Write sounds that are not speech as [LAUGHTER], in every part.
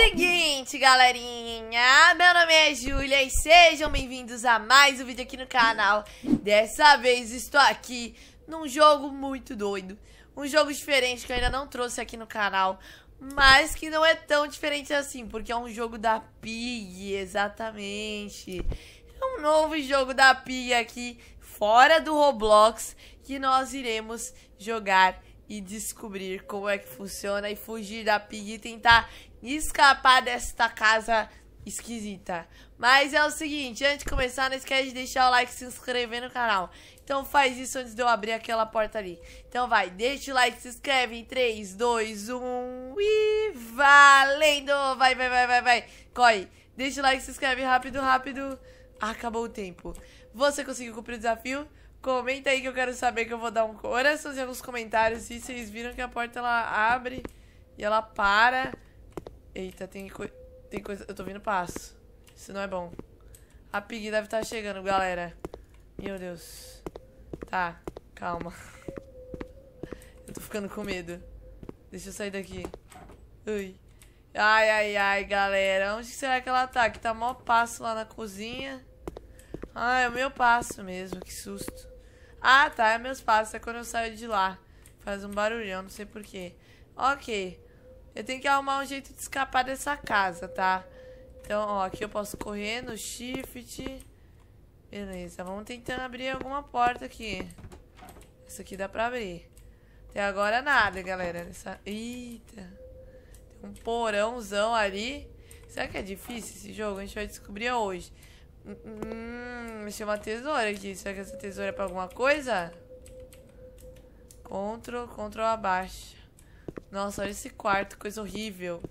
Seguinte, galerinha, meu nome é Júlia e sejam bem-vindos a mais um vídeo aqui no canal. Dessa vez estou aqui num jogo muito doido, um jogo diferente que eu ainda não trouxe aqui no canal, mas que não é tão diferente assim, porque é um jogo da Pig, exatamente. É um novo jogo da Pig aqui, fora do Roblox, que nós iremos jogar e descobrir como é que funciona e fugir da Pig e tentar escapar desta casa esquisita. Mas é o seguinte, antes de começar, não esquece de deixar o like e se inscrever no canal. Então faz isso antes de eu abrir aquela porta ali. Então vai, deixa o like, se inscreve em 3, 2, 1 e valendo! Vai, vai, vai, vai, vai. Corre, deixa o like, se inscreve rápido, rápido. Acabou o tempo. Você conseguiu cumprir o desafio? Comenta aí que eu quero saber que eu vou dar um coraçãozinho nos comentários. E vocês viram que a porta ela abre e ela para... Eita, tem, coi tem coisa. Eu tô vindo passo. Isso não é bom. A Pig deve estar tá chegando, galera. Meu Deus. Tá, calma. [LAUGHS] Eu tô ficando com medo. Deixa eu sair daqui. Ai. Ai, ai, ai, galera. Onde será que ela tá? Que tá mó passo lá na cozinha. Ah, é o meu passo mesmo. Que susto. Ah, tá. É meus passos. É quando eu saio de lá. Faz um barulhão, não sei porquê. Ok. Eu tenho que arrumar um jeito de escapar dessa casa, tá? Então, ó, aqui eu posso correr no shift. Beleza, vamos tentando abrir alguma porta aqui. Isso aqui dá pra abrir. Até agora nada, galera. Essa... Eita. Tem um porãozão ali. Será que é difícil esse jogo? A gente vai descobrir hoje. Hum, mexeu hum, uma tesoura aqui. Será que essa tesoura é pra alguma coisa? Ctrl, Ctrl abaixo. Nossa, olha esse quarto, coisa horrível.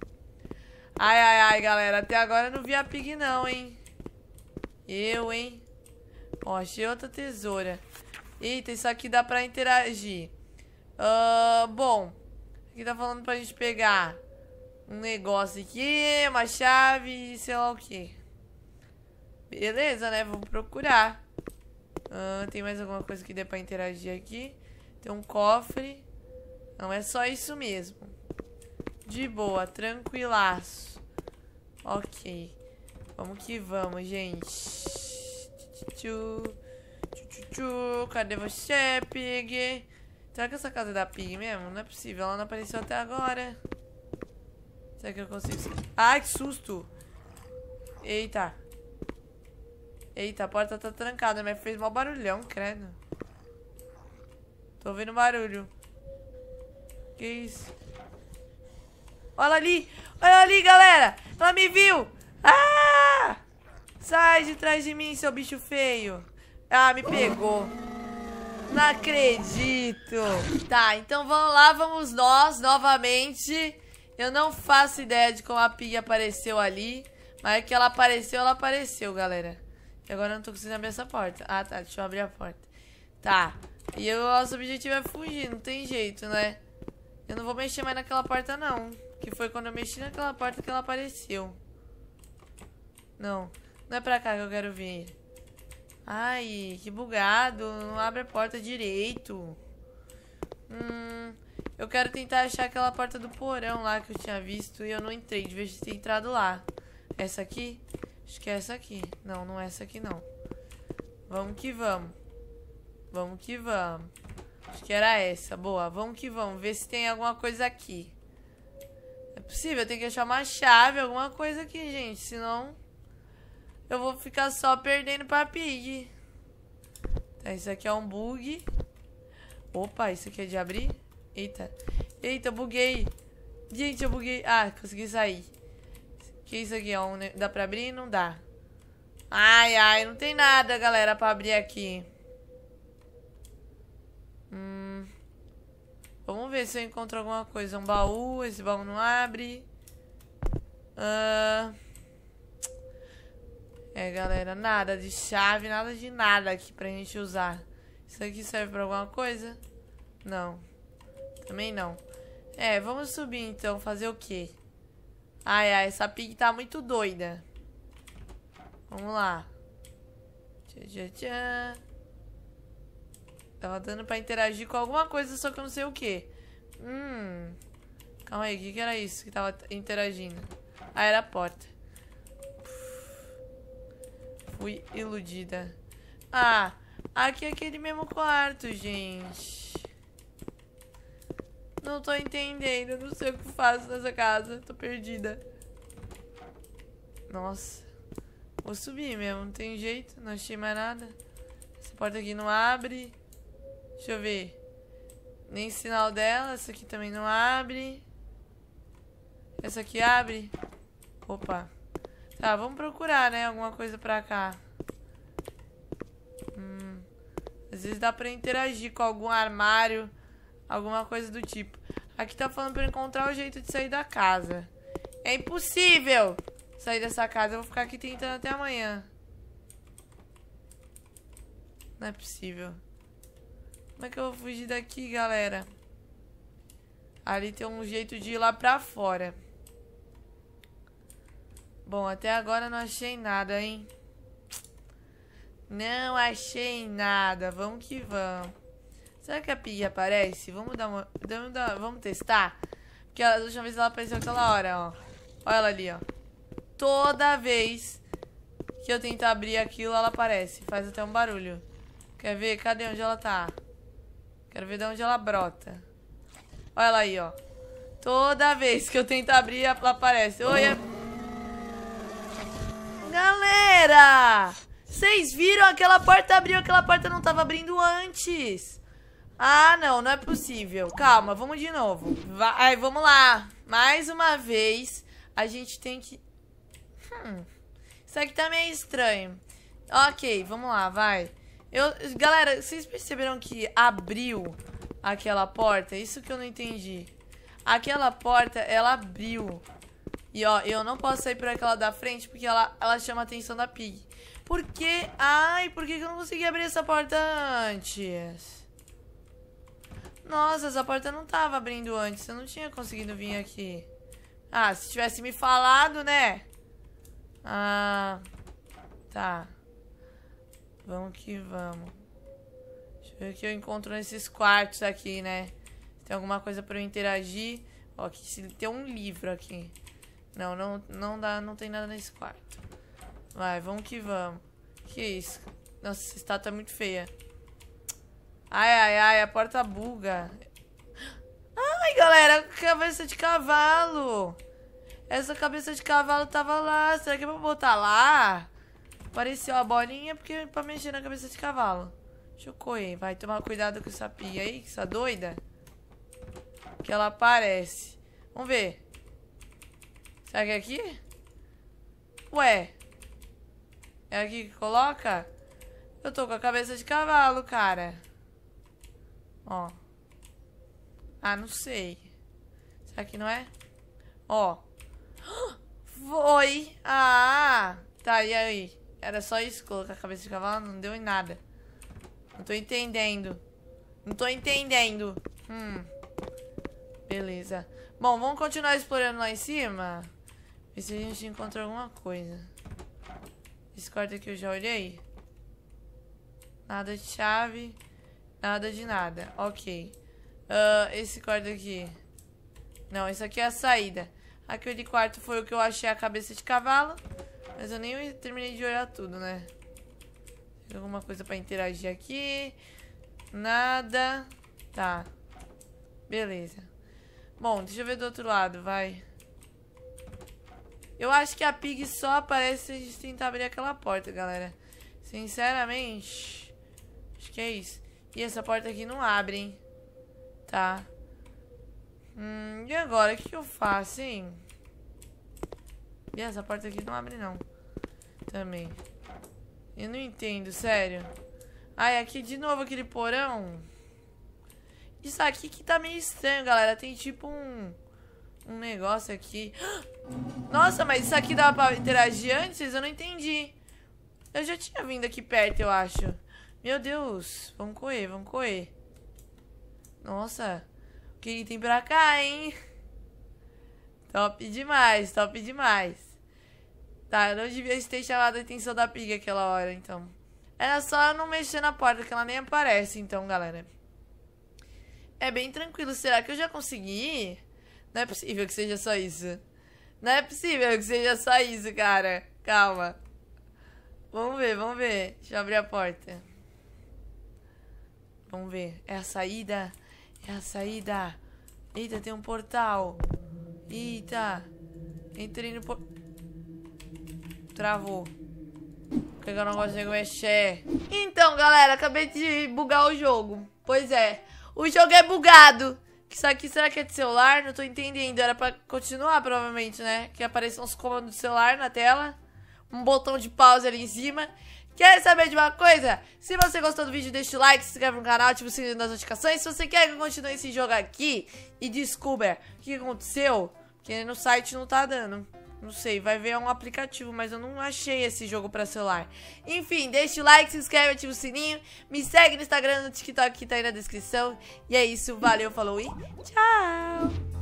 Ai, ai, ai, galera. Até agora eu não vi a pig, não, hein? Eu, hein? Ó, achei outra tesoura. Eita, isso aqui dá pra interagir. Uh, bom, aqui tá falando pra gente pegar um negócio aqui, uma chave, sei lá o que. Beleza, né? Vou procurar. Uh, tem mais alguma coisa que dê pra interagir aqui. Tem um cofre. Não, é só isso mesmo. De boa, tranquilaço. Ok. Vamos que vamos, gente. Tchu, tchu, tchu, Cadê você, Pig? Será que essa casa é da Pig mesmo? Não é possível, ela não apareceu até agora. Será que eu consigo... Ai, que susto! Eita. Eita, a porta tá trancada, mas fez mó barulhão, credo. Tô ouvindo barulho. Que isso? Olha ali! Olha ali, galera! Ela me viu! Ah! Sai de trás de mim, seu bicho feio! Ah, me pegou! Não acredito! Tá, então vamos lá, vamos nós novamente. Eu não faço ideia de como a Pig apareceu ali. Mas é que ela apareceu, ela apareceu, galera. E agora eu não tô conseguindo abrir essa porta. Ah, tá, deixa eu abrir a porta. Tá. E o nosso objetivo é fugir, não tem jeito, né? Eu não vou mexer mais naquela porta, não. Que foi quando eu mexi naquela porta que ela apareceu. Não. Não é pra cá que eu quero vir. Ai, que bugado. Não abre a porta direito. Hum... Eu quero tentar achar aquela porta do porão lá que eu tinha visto e eu não entrei. Devia ter entrado lá. Essa aqui? Acho que é essa aqui. Não, não é essa aqui, não. Vamos que vamos. Vamos que vamos. Acho que era essa. Boa, vamos que vamos. Ver se tem alguma coisa aqui. É possível, eu tenho que achar uma chave, alguma coisa aqui, gente. Senão eu vou ficar só perdendo pra pig. Tá, isso aqui é um bug. Opa, isso aqui é de abrir? Eita. Eita, buguei. Gente, eu buguei. Ah, consegui sair. Que isso aqui, é um, Dá pra abrir? Não dá. Ai, ai, não tem nada, galera, pra abrir aqui. Vamos ver se eu encontro alguma coisa. Um baú, esse baú não abre. Uh... É, galera, nada de chave, nada de nada aqui pra gente usar. Isso aqui serve pra alguma coisa? Não. Também não. É, vamos subir então, fazer o quê? Ai, ai, essa pig tá muito doida. Vamos lá. Tchau, tchau, tchau. Tava dando pra interagir com alguma coisa, só que eu não sei o que. Hum. Calma aí, o que, que era isso que tava interagindo? Ah, era a porta. Fui iludida. Ah, aqui é aquele mesmo quarto, gente. Não tô entendendo, não sei o que faço nessa casa. Tô perdida. Nossa. Vou subir mesmo, não tem jeito, não achei mais nada. Essa porta aqui não abre. Deixa eu ver. Nem sinal dela. Essa aqui também não abre. Essa aqui abre. Opa. Tá, vamos procurar, né? Alguma coisa pra cá. Hum. Às vezes dá pra interagir com algum armário. Alguma coisa do tipo. Aqui tá falando pra encontrar o jeito de sair da casa. É impossível sair dessa casa. Eu vou ficar aqui tentando até amanhã. Não é possível. Como é que eu vou fugir daqui, galera? Ali tem um jeito de ir lá pra fora. Bom, até agora não achei nada, hein? Não achei nada. Vamos que vamos. Será que a Pig aparece? Vamos dar uma... Vamos, dar... vamos testar? Porque a última vez ela apareceu aquela hora, ó. Olha ela ali, ó. Toda vez que eu tento abrir aquilo, ela aparece. Faz até um barulho. Quer ver? Cadê onde ela tá? Quero ver de onde ela brota. Olha ela aí, ó. Toda vez que eu tento abrir, ela aparece. Oi, é... Galera! Vocês viram? Aquela porta abriu, aquela porta não tava abrindo antes. Ah, não, não é possível. Calma, vamos de novo. Vai, vamos lá. Mais uma vez, a gente tem que... Hum, isso aqui tá meio estranho. Ok, vamos lá, vai. Eu, galera, vocês perceberam que abriu aquela porta? Isso que eu não entendi. Aquela porta, ela abriu. E, ó, eu não posso sair por aquela da frente porque ela, ela chama a atenção da Pig. Por que? Ai, por que eu não consegui abrir essa porta antes? Nossa, essa porta não tava abrindo antes. Eu não tinha conseguido vir aqui. Ah, se tivesse me falado, né? Ah, tá. Vamos que vamos. Deixa eu ver o que eu encontro nesses quartos aqui, né? Tem alguma coisa pra eu interagir. Ó, aqui tem um livro aqui. Não, não, não dá, não tem nada nesse quarto. Vai, vamos que vamos. Que isso? Nossa, essa estátua é muito feia. Ai, ai, ai, a porta buga. Ai, galera, cabeça de cavalo. Essa cabeça de cavalo tava lá. Será que é vou botar lá? Apareceu a bolinha porque pra mexer na cabeça de cavalo. Chocoei, vai tomar cuidado com essa pia aí, essa doida. Que ela aparece. Vamos ver. Será que é aqui? Ué. É aqui que coloca? Eu tô com a cabeça de cavalo, cara. Ó. Ah, não sei. Será que não é? Ó. [GASPS] Foi! Ah! Tá, e aí? Era só isso colocar a cabeça de cavalo, não deu em nada. Não tô entendendo. Não tô entendendo. Hum. Beleza. Bom, vamos continuar explorando lá em cima. Ver se a gente encontra alguma coisa. Esse quarto aqui eu já olhei. Nada de chave. Nada de nada. Ok. Uh, esse quarto aqui. Não, isso aqui é a saída. Aquele quarto foi o que eu achei a cabeça de cavalo. Mas eu nem terminei de olhar tudo, né? Tem alguma coisa pra interagir aqui. Nada. Tá. Beleza. Bom, deixa eu ver do outro lado, vai. Eu acho que a Pig só aparece se a gente tentar abrir aquela porta, galera. Sinceramente, acho que é isso. E essa porta aqui não abre, hein? Tá. Hum, e agora? O que eu faço, hein? E essa porta aqui não abre, não. Também. Eu não entendo, sério. Ai, aqui de novo aquele porão. Isso aqui que tá meio estranho, galera. Tem tipo um... Um negócio aqui. [GASPS] Nossa, mas isso aqui dava pra interagir antes? Eu não entendi. Eu já tinha vindo aqui perto, eu acho. Meu Deus. Vamos correr, vamos correr. Nossa. O que tem pra cá, hein? [LAUGHS] Top demais, top demais. Tá, eu não devia ter chamado a atenção da Pig aquela hora, então. Era só não mexer na porta, que ela nem aparece, então, galera. É bem tranquilo. Será que eu já consegui? Não é possível que seja só isso. Não é possível que seja só isso, cara. Calma. Vamos ver, vamos ver. Deixa eu abrir a porta. Vamos ver. É a saída. É a saída. Eita, tem um portal. Eita. Entrei no portal. Travou. Porque eu não consigo mexer. Então, galera, acabei de bugar o jogo. Pois é. O jogo é bugado. Isso aqui será que é de celular? Não tô entendendo. Era pra continuar, provavelmente, né? Que apareçam os comandos do celular na tela. Um botão de pause ali em cima. Quer saber de uma coisa? Se você gostou do vídeo, deixa o like, se inscreve no canal, ativa o sininho das notificações. Se você quer que eu continue esse jogo aqui e descubra o que aconteceu, porque no site não tá dando. Não sei, vai ver um aplicativo, mas eu não achei esse jogo pra celular. Enfim, deixa o like, se inscreve, ativa o sininho. Me segue no Instagram, no TikTok que tá aí na descrição. E é isso, valeu, falou e tchau!